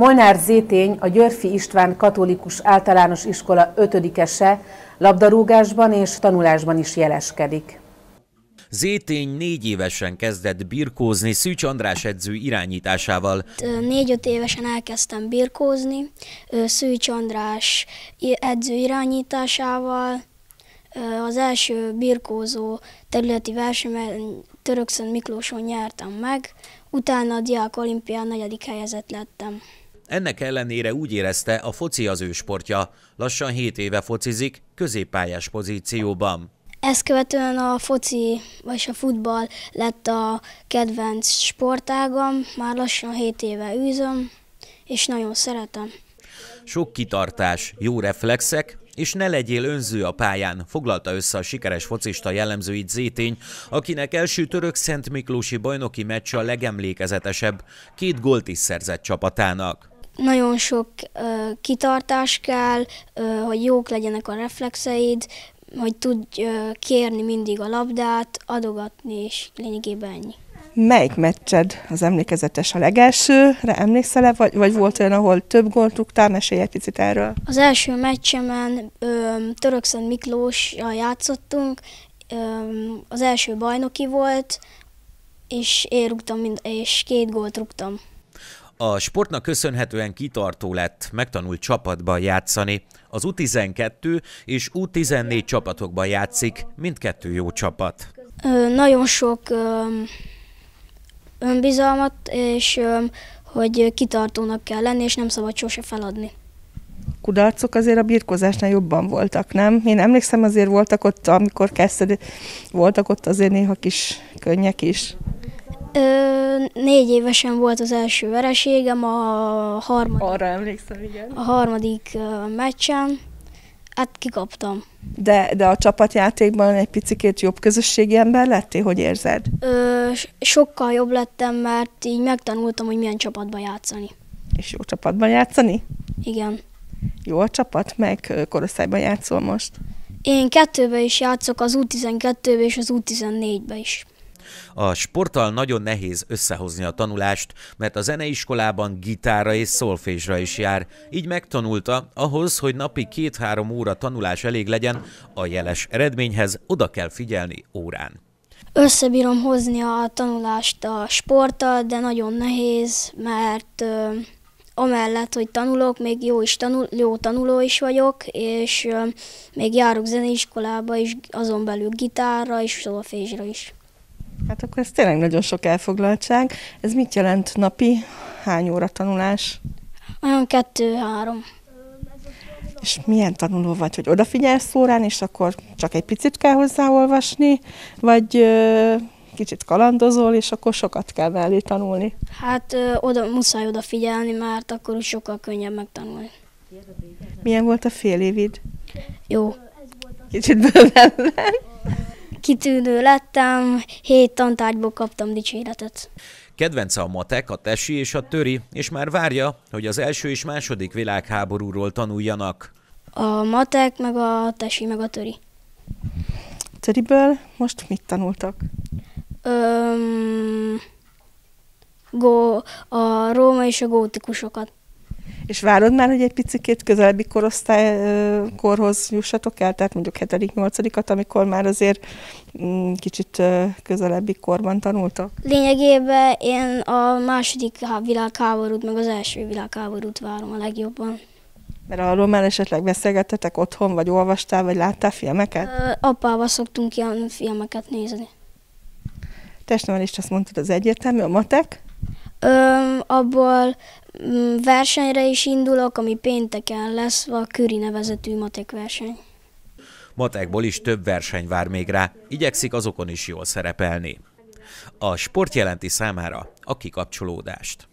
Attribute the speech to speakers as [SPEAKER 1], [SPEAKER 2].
[SPEAKER 1] Molnár Zétény, a Györfi István Katolikus Általános Iskola 5-ese labdarúgásban és tanulásban is jeleskedik.
[SPEAKER 2] Zétény négy évesen kezdett birkózni Szűcs András edző irányításával.
[SPEAKER 3] Négy-öt évesen elkezdtem birkózni Szűcs András edző irányításával. Az első birkózó területi versenyben Törökszön Miklóson nyertem meg, utána a Diák Olimpián negyedik helyezett lettem.
[SPEAKER 2] Ennek ellenére úgy érezte, a foci az ő sportja. Lassan 7 éve focizik, középpályás pozícióban.
[SPEAKER 3] Ezt követően a foci, vagy a futball lett a kedvenc sportágam, már lassan 7 éve űzöm, és nagyon szeretem.
[SPEAKER 2] Sok kitartás, jó reflexek, és ne legyél önző a pályán, foglalta össze a sikeres focista jellemzőit Zétény, akinek első török Szent Miklósi bajnoki meccs a legemlékezetesebb, két gólt is szerzett csapatának
[SPEAKER 3] nagyon sok ö, kitartás kell, ö, hogy jók legyenek a reflexeid, hogy tudj ö, kérni mindig a labdát, adogatni, és lényegében ennyi.
[SPEAKER 1] Melyik meccsed az emlékezetes a legelsőre? Emlékszel-e, vagy, vagy volt olyan, ahol több gólt rúgtál? Mesélj egy picit erről.
[SPEAKER 3] Az első meccsemen Törökszent Miklóssal játszottunk, ö, az első bajnoki volt, és én rúgtam, mind, és két gólt rúgtam.
[SPEAKER 2] A sportnak köszönhetően kitartó lett, megtanult csapatban játszani. Az U12 és U14 csapatokban játszik, mindkettő jó csapat.
[SPEAKER 3] Ö, nagyon sok ö, önbizalmat, és ö, hogy kitartónak kell lenni, és nem szabad sose feladni
[SPEAKER 1] kudarcok azért a birkózásnál jobban voltak, nem? Én emlékszem, azért voltak ott, amikor kezdted, voltak ott azért néha kis könnyek is.
[SPEAKER 3] Ö, négy évesen volt az első vereségem, a harmadik... Arra emlékszem, igen. A harmadik meccsen. Hát kikaptam.
[SPEAKER 1] De, de a csapatjátékban egy picit jobb közösségi ember lettél? Hogy érzed?
[SPEAKER 3] Ö, sokkal jobb lettem, mert így megtanultam, hogy milyen csapatban játszani.
[SPEAKER 1] És jó csapatban játszani? Igen. Jó a csapat? Meg korosztályban játszol most?
[SPEAKER 3] Én kettőbe is játszok, az U12-be és az U14-be is.
[SPEAKER 2] A sporttal nagyon nehéz összehozni a tanulást, mert a zeneiskolában gitára és szolfésra is jár, így megtanulta, ahhoz, hogy napi két-három óra tanulás elég legyen, a jeles eredményhez oda kell figyelni órán.
[SPEAKER 3] Összebírom hozni a tanulást a sporttal, de nagyon nehéz, mert ö, amellett, hogy tanulok, még jó, is tanul, jó tanuló is vagyok, és ö, még járok zeneiskolába is, azon belül gitárra és szolfésra is. Hát
[SPEAKER 1] akkor ez tényleg nagyon sok elfoglaltság. Ez mit jelent napi? Hány óra tanulás?
[SPEAKER 3] Olyan kettő-három.
[SPEAKER 1] És milyen tanuló vagy, hogy odafigyelsz órán, és akkor csak egy picit kell hozzáolvasni, vagy ö, kicsit kalandozol, és akkor sokat kell mellé tanulni?
[SPEAKER 3] Hát ö, oda, muszáj odafigyelni, mert akkor is sokkal könnyebb megtanulni.
[SPEAKER 1] Milyen volt a fél évid? Jó.
[SPEAKER 3] Kicsit bővebben kitűnő lettem, hét tantárgyból kaptam dicséretet.
[SPEAKER 2] Kedvence a matek, a tesi és a töri, és már várja, hogy az első és második világháborúról tanuljanak.
[SPEAKER 3] A matek, meg a tesi, meg a töri. Töriből most mit tanultak? Öm, go, a róma és a gótikusokat.
[SPEAKER 1] És várod már, hogy egy picit közelebbi korosztálykorhoz jussatok el, tehát mondjuk 7.-8-at, amikor már azért mm, kicsit közelebbi korban tanultak?
[SPEAKER 3] Lényegében én a második világháborút, meg az első világháborút várom a legjobban.
[SPEAKER 1] Mert arról már esetleg beszélgettetek otthon, vagy olvastál, vagy láttál filmeket?
[SPEAKER 3] apával szoktunk ilyen filmeket nézni.
[SPEAKER 1] Testnevelést azt mondtad az egyértelmű, a matek?
[SPEAKER 3] Öm, abból mm, versenyre is indulok, ami pénteken lesz, a Küri nevezetű matek verseny.
[SPEAKER 2] Matekból is több verseny vár még rá, igyekszik azokon is jól szerepelni. A sport jelenti számára a kikapcsolódást.